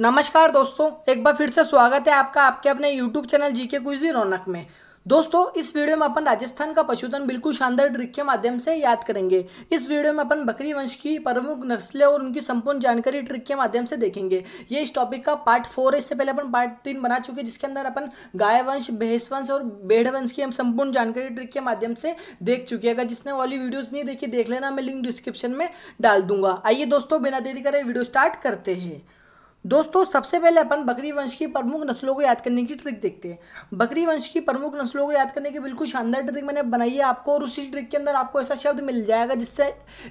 नमस्कार दोस्तों एक बार फिर से स्वागत है आपका आपके अपने YouTube चैनल जीके के कुछ रौनक में दोस्तों इस वीडियो में अपन राजस्थान का पशुधन बिल्कुल शानदार ट्रिक के माध्यम से याद करेंगे इस वीडियो में अपन बकरी वंश की प्रमुख नस्लें और उनकी संपूर्ण जानकारी ट्रिक के माध्यम से देखेंगे ये इस टॉपिक का पार्ट फोर है इससे पहले अपन पार्ट तीन बना चुके हैं जिसके अंदर अपन गाय वंश भैंस वंश और बेढ़ वंश की हम संपूर्ण जानकारी ट्रिक के माध्यम से देख चुके हैं अगर जिसने वाली वीडियोज़ नहीं देखी देख लेना मैं लिंक डिस्क्रिप्शन में डाल दूंगा आइए दोस्तों बिना देरी करें वीडियो स्टार्ट करते हैं दोस्तों सबसे पहले अपन बकरी वंश की प्रमुख नस्लों को याद करने की ट्रिक देखते हैं बकरी वंश की प्रमुख नस्लों को याद करने की बिल्कुल शानदार ट्रिक मैंने बनाई है आपको और उसी ट्रिक के अंदर आपको ऐसा शब्द मिल जाएगा जिससे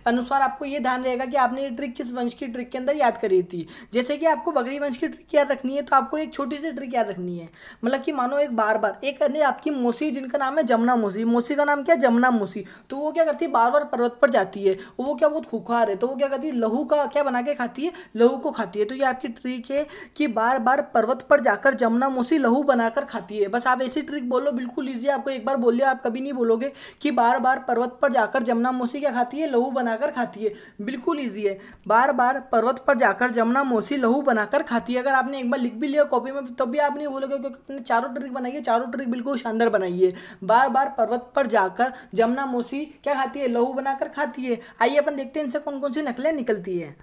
अनुसार आपको ये ध्यान रहेगा कि आपने ये ट्रिक किस वंश की ट्रिक के अंदर याद करी थी जैसे कि आपको बकरी वंश की ट्रिक याद रखनी है तो आपको एक छोटी सी ट्रिक याद रखनी है मतलब कि मानो एक बार बार एक अन्य आपकी मौसी जिनका नाम है जमुना मौसी मौसी का नाम क्या है जमुना मौसी तो वो क्या करती है बार बार पर्वत पर जाती है वो क्या बहुत खुखार है तो वो क्या करती है लहू का क्या बना के खाती है लहू को खाती है तो ये आपकी ट्रिक है कि बार बार पर्वत पर जाकर जमुना मोसी लहू बनाकर खाती है बस आप ऐसी ट्रिक बोलो बिल्कुल ईजी आपको एक बार बोलिए आप कभी नहीं बोलोगे कि बार बार पर्वत पर जाकर जमुना मोसी क्या खाती है लहू बनाकर खाती है बिल्कुल ईजी है बार बार पर्वत पर जाकर जमुना मोसी लहू बनाकर खाती है अगर आपने एक बार लिख भी लिया कॉपी में तब भी आप नहीं बोलोगे क्योंकि आपने चारों ट्रिक बनाई है चारों ट्रिक बिल्कुल शानदार बनाई है बार बार पर्वत पर जाकर जमुना मोसी क्या खाती है लहू बनाकर खाती है आइए अपन देखते हैं इनसे कौन कौन सी नकलें निकलती है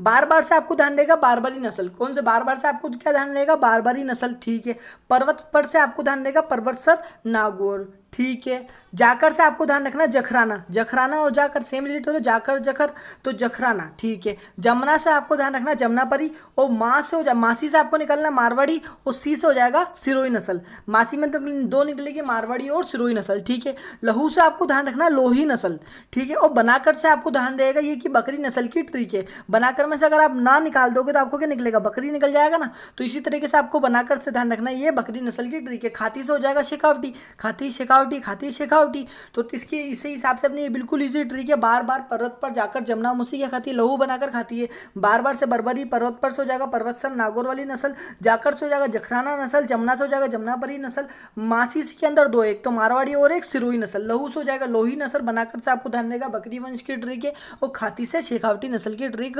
बार बार से आपको ध्यान रहेगा बारबरी नस्ल कौन से बार बार से आपको क्या ध्यान रहेगा बारबरी नस्ल ठीक है पर्वत पर से आपको ध्यान रहेगा पर्वत सर नागौर ठीक है जाकर से आपको ध्यान रखना जखराना जखराना और जाकर सेम रिलेट हो रहा जाकर जखर तो जखराना ठीक है जमुना से आपको ध्यान रखना जमुना परी और माँ से हो जाए मासी से आपको निकलना मारवाड़ी और सी से हो जाएगा सिरोई नस्ल मासी में मतलब दो निकलेगी मारवाड़ी और सिरोई नस्ल ठीक है लहू से आपको ध्यान रखना लोही नस्ल ठीक है और बनाकर से आपको ध्यान रहेगा ये कि बकरी नस्ल की ट्रिक है बनाकर में से अगर आप ना निकाल दोगे तो आपको क्या निकलेगा बकरी निकल जाएगा ना तो इसी तरीके से आपको बनाकर से ध्यान रखना ये बकरी नस्ल की ट्रिक है खाती से हो जाएगा शेखावटी खाती शेखावटी शेखावटी खाती है शेखावटी तो इसके इसी हिसाब से अपनी बिल्कुल इजी ट्रिक है बार बार पर्वत पर जाकर जमुना मुसी क्या खाती है लहू बनाकर खाती है बार बार से बरबरी पर्वत पर सो जाएगा पर्वत सन नागौर वाली नस्ल जाकर सो जाएगा जखराना नस्ल जमुना सो जाएगा जमुनापरी नस्ल मासीस के अंदर दो एक तो मारवाड़ी और एक सिरोही नस्ल लहू सो जाएगा लोही नस्ल बनाकर से आपको ध्यान देगा बकरी वंश की ट्रिक है और खाती से शेखावटी नस्ल की ट्रिक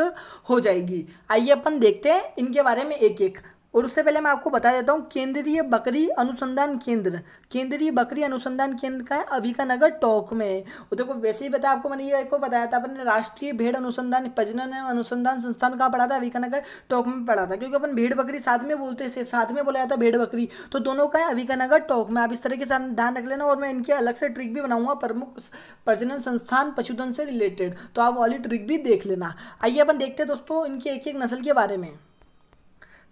हो जाएगी आइए अपन देखते हैं इनके बारे में एक एक और उससे पहले मैं आपको बता देता हूँ केंद्रीय बकरी अनुसंधान केंद्र केंद्रीय बकरी अनुसंधान केंद्र का अभी का नगर टोंक में है और देखो वैसे ही बताया आपको मैंने ये एक बताया था अपने राष्ट्रीय भेड़ अनुसंधान प्रजनन अनुसंधान संस्थान कहाँ पढ़ा था अभी का नगर टोंक में पढ़ा था क्योंकि अपन भेड़ बकरी साथ में बोलते थे साथ में बोला जाता भेड़ बकरी तो दोनों का है अभी का नगर टोंक में आप इस तरह के साथ ध्यान रख लेना और मैं इनके अलग से ट्रिक भी बनाऊंगा प्रमुख प्रजनन संस्थान पशुधन से रिलेटेड तो आप वाली ट्रिक भी देख लेना आइए अपन देखते हैं दोस्तों इनकी एक एक नस्ल के बारे में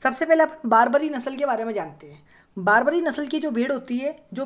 सबसे पहले अपन बारबरी नस्ल के बारे में जानते हैं बारबरी नस्ल की जो भेड़ होती है जो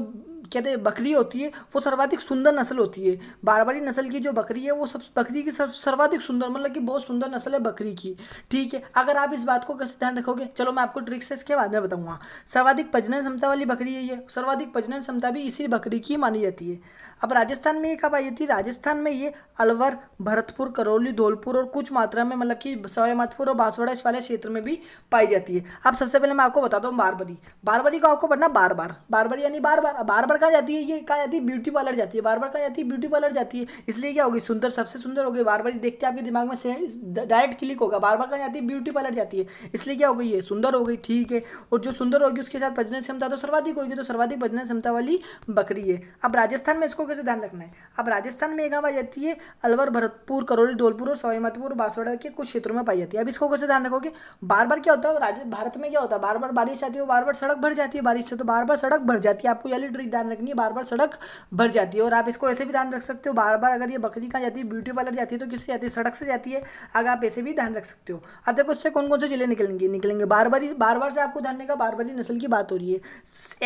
कहते हैं बकरी होती है वो सर्वाधिक सुंदर नस्ल होती है बारबरी नस्ल की जो बकरी है वो सब बकरी की सर्वाधिक सुंदर मतलब कि बहुत सुंदर नस्ल है बकरी की ठीक है अगर आप इस बात को कैसे ध्यान रखोगे चलो मैं आपको ट्रिक्स है इसके बाद में बताऊँगा सर्वाधिक प्रजनन क्षमता वाली बकरी है ये सर्वाधिक प्रजनन क्षमता भी इसी बकरी की मानी जाती है अब राजस्थान में ये कब आई थी राजस्थान में ये अलवर भरतपुर करौली धौलपुर और कुछ मात्रा में मतलब कि सवाईमाधपुर और बांसवाड़ा इस वाले क्षेत्र में भी पाई जाती है अब सबसे पहले मैं आपको बताता हूँ बारबरी बारबरी को आपको पढ़ना बार बार बारबरी यानी बार बार बार बार कहाँ जाती है ये कहाँ जाती है ब्यूटी पार्लर जाती है बार बार कहाँ जाती है ब्यूटी पार्लर जाती है इसलिए क्या होगी सुंदर सबसे सुंदर होगी बार बार देखते आपके दिमाग में डायरेक्ट क्लिक होगा बार बार कहाँ जाती है ब्यूटी पार्लर जाती है इसलिए क्या हो गई ये सुंदर हो गई ठीक है और जो सुंदर होगी उसके साथ भजन क्षमता तो सर्वाधिक होगी तो सर्वाधिक भजन क्षमता वाली बकरी है अब राजस्थान में इसको कैसे ध्यान रखना है अब राजस्थान में एक आवाज जाती है अलवर भरतपुर करौली धोलपुर और सवाईमाधपुर बांसवाड़ा के कुछ क्षेत्रों में पाई जाती है अब इसको कैसे ध्यान रखोगे बार बार क्या होता है भारत में क्या होता है बार बार बारिश आती है तो बार बार सड़क भर जाती है बारिश से तो बार बार सड़क भर जाती है आपको यही ट्रिक ध्यान रखनी है बार बार सड़क भर जाती है और आप इसको ऐसे भी ध्यान रख सकते हो बार बार अगर ये बकरी कहाँ जाती है ब्यूटी पार्लर जाती है तो किससे जाती है सड़क से जाती है अगर आप ऐसे भी ध्यान रख सकते हो अब देखो उससे कौन कौन से जिले निकलेंगे निकलेंगे बार बार बार बार से आपको ध्यान देगा बार बार नस्ल की बात हो रही है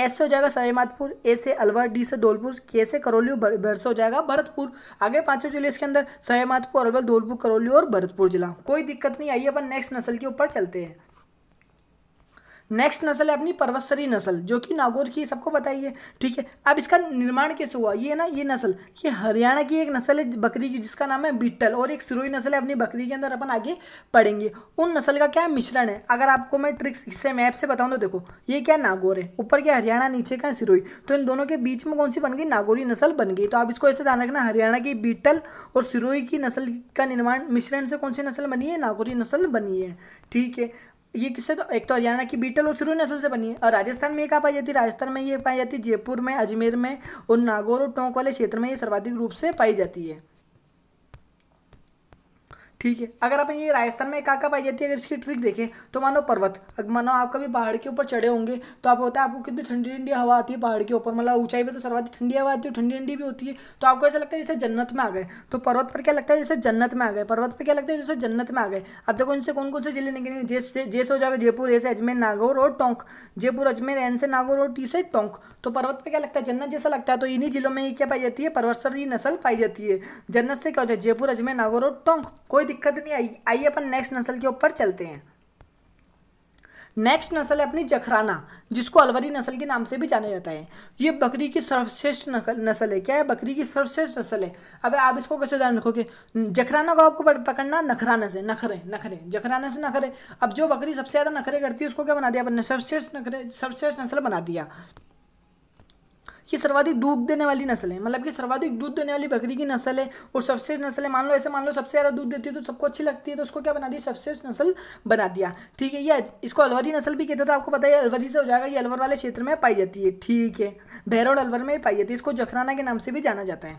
एस से हो जाएगा सवाईमाधपुर ए से अलवर डी से धौलपुर के से करौली और से हो जाएगा भरतपुर आगे पाँचों जिले इसके अंदर सवाईमाधपुर अलवर धौलपुर करौली और भरतपुर जिला कोई दिक्कत नहीं आई अपन नेक्स्ट नस्ल के ऊपर चलते हैं नेक्स्ट नस्ल है अपनी परवस्सरी नस्ल जो कि नागौर की सबको बताइए ठीक है अब इसका निर्माण कैसे हुआ ये ना ये नस्ल ये हरियाणा की एक नस्ल है बकरी की जिसका नाम है बीटल और एक सिरोही नस्ल है अपनी बकरी के अंदर अपन आगे पढ़ेंगे उन नस्ल का क्या मिश्रण है अगर आपको मैं ट्रिक्स इससे मैप से बताऊँ तो देखो ये क्या नागौर है ऊपर क्या हरियाणा नीचे का सिरोही तो इन दोनों के बीच में कौन सी बन गई नागौरी नस्ल बन गई तो आप इसको ऐसे ध्यान रखना हरियाणा की बीटल और सिरोही की नस्ल का निर्माण मिश्रण से कौन सी नस्ल बनी है नागौरी नस्ल बनी है ठीक है ये किससे तो एक तो हरियाणा की बीटल और शुरू नस्ल से बनी है और राजस्थान में ये कहा पाई जाती है राजस्थान में ये पाई जाती है जयपुर में अजमेर में और नागौर और टोंक वाले क्षेत्र में ये सर्वाधिक रूप से पाई जाती है ठीक है अगर आप ये राजस्थान में काका पाई जाती है अगर इसकी ट्रिक देखें तो मानो पर्वत अगर मानो आप कभी पहाड़ के ऊपर चढ़े होंगे तो आप होता है आपको कितनी ठंडी ठंडी हवा आती है पहाड़ के ऊपर मतलब ऊंचाई पे तो सर्वाधिक ठंडी हवा आती है ठंडी ठंडी भी होती है तो आपको ऐसा लगता है जैसे जन्नत में आ गए तो पर्वत पर क्या लगता है जैसे जन्नत में आ गए पर्वत पर क्या लगता है जैसे जन्नत में आ गए अब देखो इनसे कौन कौन से जिले निकलेंगे जैसे जैसे हो जाएगा जयपुर ऐसे अजमेर नागौर और टोंक जयपुर अजमेर एन से नागौर और टी से टोंक तो पर्वत पर क्या लगता है जन्नत जैसा लगता है तो इन्हीं जिलों में ये क्या पाई जाती है पर्वत सर नस्ल पाई जाती है जन्नत से क्या होता है जयपुर अजमेर नागौर और टोंक कोई कोई दिक्कत नहीं आई आइए अपन नेक्स्ट नस्ल के ऊपर चलते हैं नेक्स्ट नस्ल है अपनी जखराना जिसको अलवरी नस्ल के नाम से भी जाना जाता है ये बकरी की सर्वश्रेष्ठ नस्ल है क्या है बकरी की सर्वश्रेष्ठ नस्ल है अब आप इसको कैसे ध्यान रखोगे जखराना को आपको पकड़ना नखराना से नखरे नखरे जखराना से नखरे अब जो बकरी सबसे ज़्यादा नखरे करती है उसको क्या बना दिया अपन ने सर्वश्रेष्ठ नखरे सर्वश्रेष्ठ नस्ल बना दिया ये सर्वाधिक दूध देने वाली नस्ल है मतलब कि सर्वाधिक दूध देने वाली बकरी की नस्ल है और सबसे नस्ल है मान लो ऐसे मान लो सबसे ज़्यादा दूध देती है तो सबको अच्छी लगती है तो उसको क्या बना दिया सबसे नस्ल बना दिया ठीक है यह इसको अलवरी नस्ल भी कहते थे तो आपको पता है अलवरी से हो जाएगा ये अलवर वाले क्षेत्र में पाई जाती है ठीक है भैरव अलवर में पाई जाती है इसको जखराना के नाम से भी जाना जाता है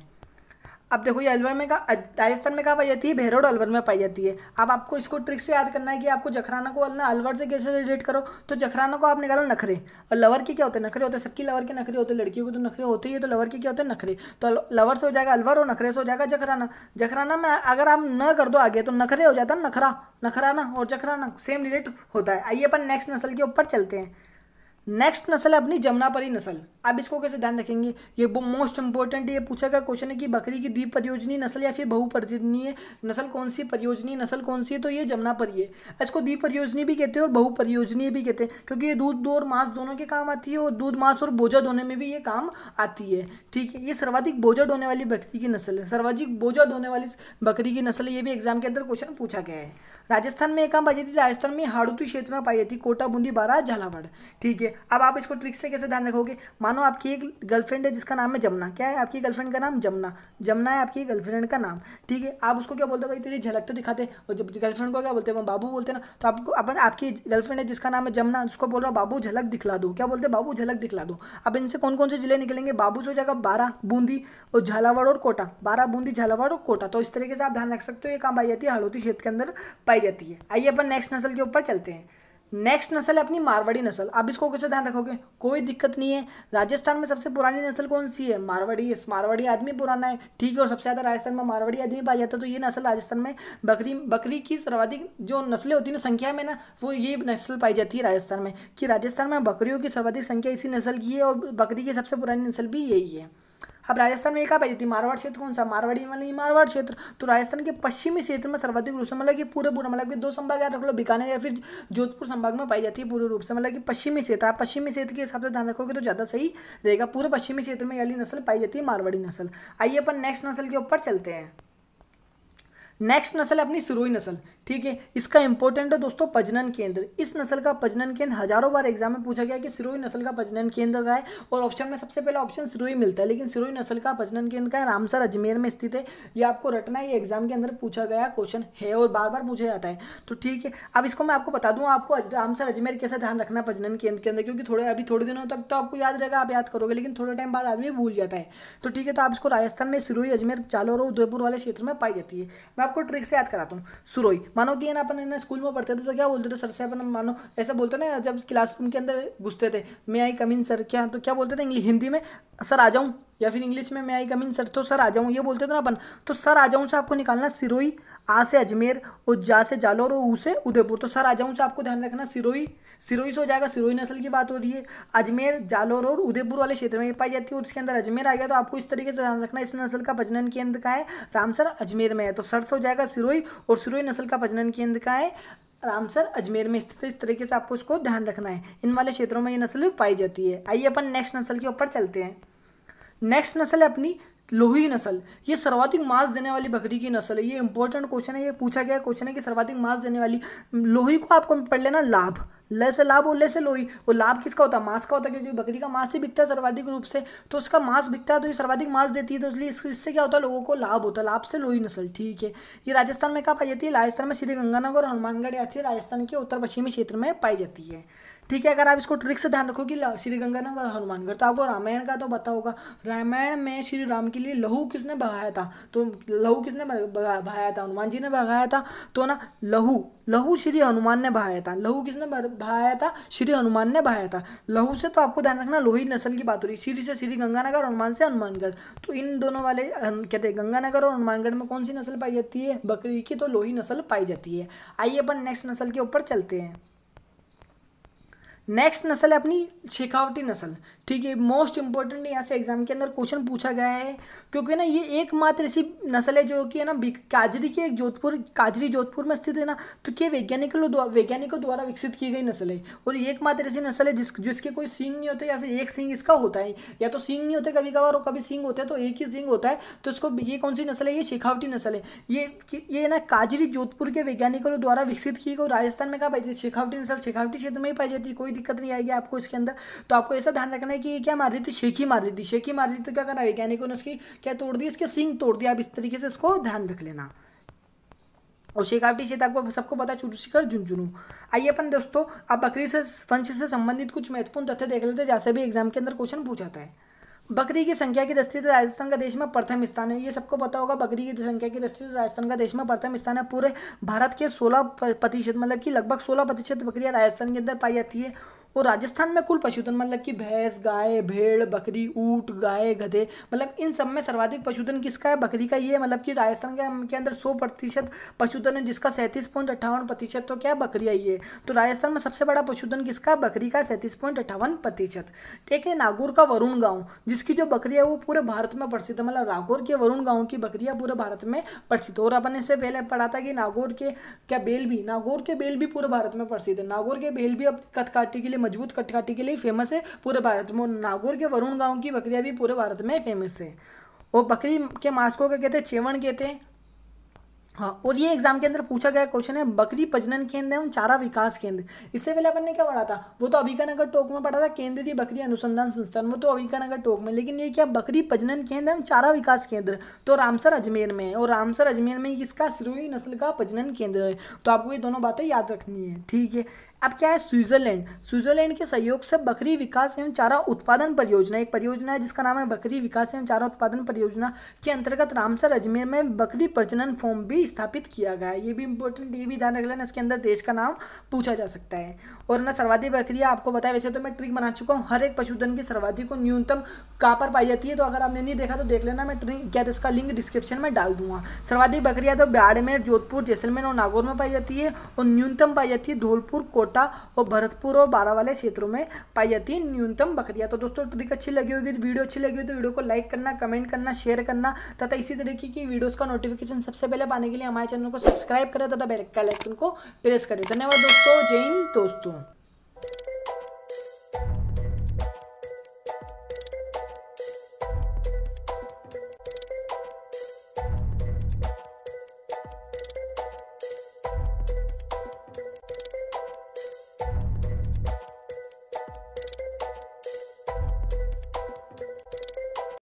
अब देखो ये अलवर में का राजस्थान में कहाँ पाई जाती है भैरोड अलवर में पाई जाती है अब आपको इसको ट्रिक से याद करना है कि आपको जखराना को अलना अलवर से कैसे रिलेट करो तो जखराना को आप निकालो नखरे और लवर के क्या होते हैं नखरे होते हैं सबकी लवर के नखरे होते हैं लड़कियों के तो नखरे होते ही है तो लवर के क्या होते हैं नखरे तो लवर से हो जाएगा अलवर और नखरे से हो जाएगा जखराना जखराना में अगर आप न कर दो आगे तो नखरे हो जाता है नखरा नखराना और जखराना सेम रिलेट होता है आइए अपन नेक्स्ट नस्ल के ऊपर चलते हैं नेक्स्ट नस्ल है अपनी जमुनापरी नस्ल अब इसको कैसे ध्यान रखेंगे ये मोस्ट इंपॉर्टेंट ये पूछा गया क्वेश्चन है कि बकरी की परियोजनी नस्ल या फिर बहुपरियोजनीय नस्ल कौन सी परियोजनी नस्ल कौन सी है तो ये जमुनापरी है इसको परियोजनी भी कहते हैं और बहुपरियोजनीय भी कहते हैं क्योंकि ये दूध दो और मांस दोनों के काम आती है और दूध मांस और बोझा धोने में भी ये काम आती है ठीक है ये सर्वाधिक बोझा ढोने वाली बकरी की नस्ल है सर्वाधिक बोझा ढोने वाली बकरी की नस्ल ये भी एग्जाम के अंदर क्वेश्चन पूछा गया है राजस्थान में एक काम पाई जाती है राजस्थान में हाड़ूती क्षेत्र में पाई जाती है कोटा बूंदी बारा झालावाड़ ठीक है अब आप इसको ट्रिक से कैसे ध्यान रखोगे मानो आपकी एक गर्लफ्रेंड है जिसका नाम है जमुना क्या है आपकी गर्लफ्रेंड का नाम जमुना जमुना है आपकी गर्लफ्रेंड का नाम ठीक है आप उसको क्या बोलते हो भाई तेरी झलक तो दिखाते और जब गर्लफ्रेंड को क्या बोलते हैं बाबू बोलते ना तो आपको अपन आपकी गर्लफ्रेंड है जिसका नाम है जमुना उसको बोल रहा हूँ बाबू झलक दिखला दो क्या बोलते हैं बाबू झलक दिखला दो अब इनसे कौन कौन से जिले निकलेंगे बाबू से जगह बारह बूंदी और झालावाड़ और कोटा बारह बूंदी झालावाड़ और कोटा तो इस तरीके से आप ध्यान रख सकते हो ये काम पाई जाती है हड़ौती क्षेत्र के अंदर पाई जाती है आइए अपन नेक्स्ट नस्ल के ऊपर चलते हैं नेक्स्ट नस्ल है अपनी मारवाड़ी नस्ल आप इसको कैसे ध्यान रखोगे कोई दिक्कत नहीं है राजस्थान में सबसे पुरानी नस्ल कौन सी है मारवाड़ी मारवाड़ी आदमी पुराना है ठीक है और सबसे ज़्यादा राजस्थान में मारवाड़ी आदमी पाया जाता है तो ये नस्ल राजस्थान में बकरी बकरी की सर्वाधिक जो नस्लें होती है ना संख्या में ना वो ये नस्ल पाई जाती है राजस्थान में कि राजस्थान में बकरियों की सर्वाधिक संख्या इसी नस्ल की है और बकरी की सबसे पुरानी नस्ल भी यही है अब राजस्थान में एक आप है मारवाड़ क्षेत्र कौन सा मारवाड़ी मतलब मारवाड़ क्षेत्र तो राजस्थान के पश्चिमी क्षेत्र में सर्वाधिक रूप से मतलब कि पूरे पूरा मतलब कि दो संभाग याद रख लो बीकानेर या फिर जोधपुर संभाग में पाई जाती है पूरे रूप से मतलब कि पश्चिमी क्षेत्र आप पश्चिमी क्षेत्र के हिसाब से ध्यान रखोगे तो ज़्यादा सही रहेगा पूरे पश्चिमी क्षेत्र में वाली नस्ल पाई जाती है मारवाड़ी नस्ल आइए अपन नेक्स्ट नस्ल के ऊपर चलते हैं नेक्स्ट नस्ल है अपनी सिरोही नस्ल ठीक है इसका इंपॉर्टेंट है दोस्तों प्रजनन केंद्र इस नस्ल का प्रजनन केंद्र हजारों बार एग्जाम में पूछा गया कि सिरोही नस्ल का प्रजनन केंद्र का है और ऑप्शन में सबसे पहला ऑप्शन सिरोही मिलता है लेकिन सिरोही नस्ल का प्रजनन केंद्र का है रामसर अजमेर में स्थित है ये आपको रटना ये एग्जाम के अंदर पूछा गया क्वेश्चन है और बार बार पूछा जाता है तो ठीक है अब इसको मैं आपको बता दूँ आपको रामसर अजमेर कैसे ध्यान रखना प्रजनन केंद्र के अंदर क्योंकि थोड़े अभी थोड़े दिनों तक तो आपको याद रहेगा आप याद करोगे लेकिन थोड़े टाइम बाद आदमी भूल जाता है तो ठीक है तो आप इसको राजस्थान में सिरोही अजमेर चालोर और उदयपुर वाले क्षेत्र में पाई जाती है मैं आपको ट्रिक से याद कराता हूँ सुरोई मानो कि ना अपन स्कूल में पढ़ते थे तो क्या बोलते थे सर से अपन मानो ऐसा बोलते ना जब क्लासरूम के अंदर घुसते थे मैं आई कमीन सर क्या तो क्या बोलते थे इंग्लिश हिंदी में सर आ जाऊँ या फिर इंग्लिश में मैं आई कमीन सर तो सर आ जाऊँ ये बोलते थे ना अपन तो सर आ जाऊँ से आपको निकालना सिरोही आ से अजमेर और जा से जालौर और ऊ से उदयपुर तो सर आ जाऊँ से आपको ध्यान रखना सिरोही सिरोही से हो जाएगा सिरोही नस्ल की बात हो रही है अजमेर जालौर और उदयपुर वाले क्षेत्र में पाई जाती है और इसके अंदर अजमेर आ गया तो आपको इस तरीके से ध्यान रखना इस नस्ल का प्रजनन केंद्र का है रामसर अजमेर में है तो सर से हो जाएगा सिरोही और सिरोही नस्ल का प्रजनन केंद्र का है रामसर अजमेर में स्थित है इस तरीके से आपको इसको ध्यान रखना है इन वाले क्षेत्रों में ये नस्ल पाई जाती है आइए अपन नेक्स्ट नस्ल के ऊपर चलते हैं नेक्स्ट नस्ल है अपनी लोही नस्ल ये सर्वाधिक मांस देने वाली बकरी की नस्ल है ये इंपॉर्टेंट क्वेश्चन है ये पूछा गया क्वेश्चन है कि सर्वाधिक मांस देने वाली लोही को आपको पढ़ लेना लाभ ले से लाभ और ले से लोही और लाभ किसका होता है मांस का होता है क्योंकि बकरी का मांस ही बिकता है सर्वाधिक रूप से तो उसका मांस बिकता है तो ये सर्वाधिक मांस देती है तो इसलिए इससे क्या होता है लोगों को लाभ होता है लाभ से लोही नस्ल ठीक है ये राजस्थान में कहाँ पाई जाती है राजस्थान में श्रीगंगानगर और हनुमानगढ़ या राजस्थान के उत्तर पश्चिमी क्षेत्र में पाई जाती है ठीक है अगर आप इसको ट्रिक से ध्यान रखोगे श्री गंगानगर हनुमानगढ़ तो आपको रामायण का तो पता होगा रामायण में श्री राम के लिए लहू किसने भगाया था तो लहू किसने बहाया था हनुमान जी ने भगाया था तो ना लहू लहू श्री हनुमान ने बहाया था लहू किसने बहाया था श्री हनुमान ने बहाया था लहू से तो आपको ध्यान रखना लोही नस्ल की बात हो रही है श्री से श्री गंगानगर हनुमान से हनुमानगढ़ तो इन दोनों वाले कहते हैं गंगानगर और हनुमानगढ़ में कौन सी नस्ल पाई जाती है बकरी की तो लोही नस्ल पाई जाती है आइए अपन नेक्स्ट नस्ल के ऊपर चलते हैं नेक्स्ट नस्ल है अपनी शेखावटी नस्ल ठीक है मोस्ट इंपॉर्टेंट यहाँ से एग्जाम के अंदर क्वेश्चन पूछा गया है क्योंकि ना ये एकमात्र ऐसी नस्ल है जो कि है ना काजरी की एक जोधपुर काजरी जोधपुर में स्थित है ना तो क्या वैज्ञानिकों वैज्ञानिकों द्वारा विकसित की गई नस्ल है और ये एकमात्र ऐसी नस्ल है जिस जिसके कोई सिंग नहीं होते या फिर एक सिंग इसका होता है या तो सिंग नहीं होते कभी कभार और कभी सिंग होता है तो एक ही सिंग होता है तो इसको ये कौन सी नस्ल है ये शेखावटी नस्ल है ये ये ना काजरी जोधपुर के वैज्ञानिकों द्वारा विकसित की गई राजस्थान में कहा पाई जाती शेखावटी नस्ल शेखावटी क्षेत्र में ही पाई जाती कोई दिक्कत नहीं आएगी आपको इसके अंदर तो आपको ऐसा ध्यान रखना है कि ये क्या मार रही थी शेखी मार रही थी शेखी मार रही तो क्या करना वैज्ञानिकों ने उसकी क्या तोड़ दी इसके सिंग तोड़ दिया आप इस तरीके से इसको ध्यान रख लेना और शेखावटी क्षेत्र तो आपको सबको पता है शिखर झुंझुनू आइए अपन दोस्तों आप बकरी से वंश से संबंधित कुछ महत्वपूर्ण तथ्य देख लेते हैं जैसे भी एग्जाम के अंदर क्वेश्चन पूछा है बकरी की संख्या की दृष्टि से राजस्थान का देश में प्रथम स्थान है ये सबको पता होगा बकरी की संख्या की दृष्टि से राजस्थान का देश में प्रथम स्थान है पूरे भारत के 16 प्रतिशत मतलब कि लगभग 16 प्रतिशत बकरियाँ राजस्थान के अंदर पाई जाती है और राजस्थान में कुल पशुधन मतलब कि भैंस गाय भेड़ बकरी ऊँट गाय गधे मतलब इन सब में सर्वाधिक पशुधन किसका है बकरी का ये मतलब कि राजस्थान के, के अंदर सौ प्रतिशत पशुधन है जिसका सैंतीस पॉइंट अट्ठावन प्रतिशत तो क्या बकरिया ही है तो राजस्थान में सबसे बड़ा पशुधन किसका बकरी का सैंतीस पॉइंट अट्ठावन प्रतिशत ठीक है नागौर का वरुण गाँव जिसकी जो बकरी है वो पूरे भारत में प्रसिद्ध है मतलब नागौर के वरुण गाँव की बकरियाँ पूरे भारत में प्रसिद्ध और अपने इससे पहले पढ़ा था कि नागौर के क्या बेल भी नागौर के बेल भी पूरे भारत में प्रसिद्ध है नागौर के बेल भी अपनी कथकाठी के लिए लिए मजबूत कटकाटी के लिए फेमस है पूरे भारत में नागौर के वरुण गाँव की बकरियाँ भी पूरे भारत में फेमस है और बकरी के मांस को क्या कहते हैं चेवन कहते हैं हाँ और ये एग्जाम के अंदर पूछा गया क्वेश्चन है बकरी प्रजनन केंद्र एवं चारा विकास केंद्र इससे पहले अपन ने क्या पढ़ा था वो तो अभिकानगर टोक में पढ़ा था केंद्रीय बकरी अनुसंधान संस्थान वो तो अभिकानगर टोक में लेकिन ये क्या बकरी प्रजनन केंद्र एवं चारा विकास केंद्र तो रामसर अजमेर में है और रामसर अजमेर में किसका सिरोही नस्ल का प्रजनन केंद्र है तो आपको ये दोनों बातें याद रखनी है ठीक है अब क्या है स्विट्जरलैंड स्विट्जरलैंड के सहयोग से बकरी विकास एवं चारा उत्पादन परियोजना एक परियोजना है जिसका नाम है बकरी विकास एवं चारा उत्पादन परियोजना के अंतर्गत रामसर अजमेर में बकरी प्रजनन फॉर्म भी स्थापित किया गया है ये भी इंपॉर्टेंट ये भी ध्यान रख लेना इसके अंदर देश का नाम पूछा जा सकता है और ना सर्वाधिक बकरियाँ आपको बताया वैसे तो मैं ट्रिक बना चुका हूँ हर एक पशुधन की सर्वाधिक को न्यूनतम कहाँ पर पाई जाती है तो अगर आपने नहीं देखा तो देख लेना मैं ट्रिक क्या इसका लिंक डिस्क्रिप्शन में डाल दूंगा सर्वाधिक बकरियाँ तो बाड़मेर जोधपुर जैसलमेर और नागौर में पाई जाती है और न्यूनतम पाई जाती है धौलपुर कोट कोटा और भरतपुर और बारह वाले क्षेत्रों में पाई जाती है न्यूनतम बकरियाँ तो दोस्तों ट्रिक अच्छी लगी होगी तो वीडियो अच्छी लगी हो तो वीडियो को लाइक करना कमेंट करना शेयर करना तथा इसी तरीके की वीडियोज़ का नोटिफिकेशन सबसे पहले पाने के लिए हमारे चैनल को सब्सक्राइब करें तथा बेलकाइकन को प्रेस करें धन्यवाद दोस्तों जय हिंद दोस्तों